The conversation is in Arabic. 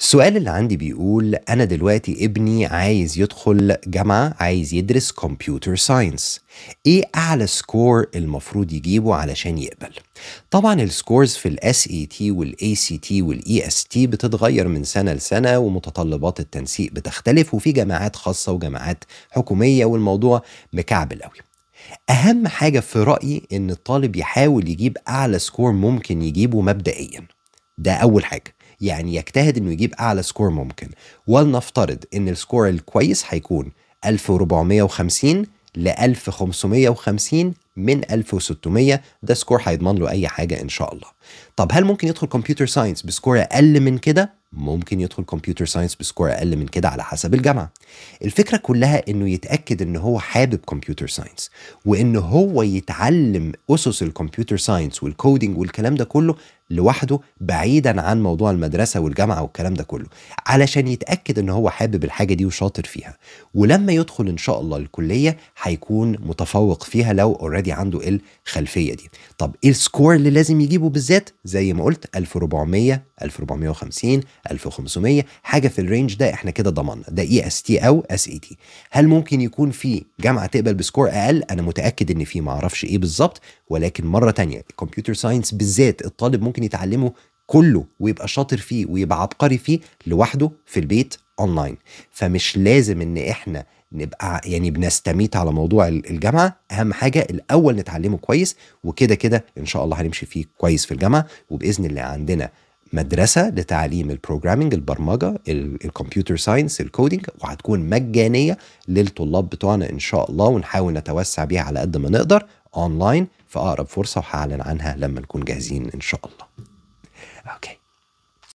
السؤال اللي عندي بيقول أنا دلوقتي ابني عايز يدخل جامعة عايز يدرس كمبيوتر ساينس إيه أعلى سكور المفروض يجيبه علشان يقبل؟ طبعا السكورز في الاس اي تي والاي سي تي والاي اس e تي بتتغير من سنة لسنة ومتطلبات التنسيق بتختلف وفي جامعات خاصة وجامعات حكومية والموضوع مكعبل قوي أهم حاجة في رأيي إن الطالب يحاول يجيب أعلى سكور ممكن يجيبه مبدئياً ده اول حاجه يعني يجتهد انه يجيب اعلى سكور ممكن ولنفترض ان السكور الكويس هيكون 1450 ل 1550 من 1600 ده سكور هيضمن له اي حاجه ان شاء الله طب هل ممكن يدخل كمبيوتر ساينس بسكور اقل من كده ممكن يدخل كمبيوتر ساينس بسكور اقل من كده على حسب الجامعه الفكرة كلها انه يتأكد ان هو حابب كمبيوتر ساينس وان هو يتعلم اسس الكمبيوتر ساينس والكودينج والكلام ده كله لوحده بعيدا عن موضوع المدرسة والجامعة والكلام ده كله علشان يتأكد ان هو حابب الحاجة دي وشاطر فيها ولما يدخل ان شاء الله الكلية هيكون متفوق فيها لو اوريدي عنده الخلفية دي طب ايه السكور اللي لازم يجيبه بالذات زي ما قلت 1400 1450 1500 حاجة في الرينج ده احنا كده ضمننا ده اي اس تي او اس اي تي هل ممكن يكون في جامعه تقبل بسكور اقل انا متاكد ان في ما اعرفش ايه بالظبط ولكن مره تانية الكمبيوتر ساينس بالذات الطالب ممكن يتعلمه كله ويبقى شاطر فيه ويبقى عبقري فيه لوحده في البيت اونلاين فمش لازم ان احنا نبقى يعني بنستميت على موضوع الجامعه اهم حاجه الاول نتعلمه كويس وكده كده ان شاء الله هنمشي فيه كويس في الجامعه وباذن الله عندنا مدرسه لتعليم البروجرامنج البرمجه الكمبيوتر ساينس الكودينج وهتكون مجانيه للطلاب بتوعنا ان شاء الله ونحاول نتوسع بيها على قد ما نقدر اونلاين في اقرب فرصه وهعلن عنها لما نكون جاهزين ان شاء الله. اوكي.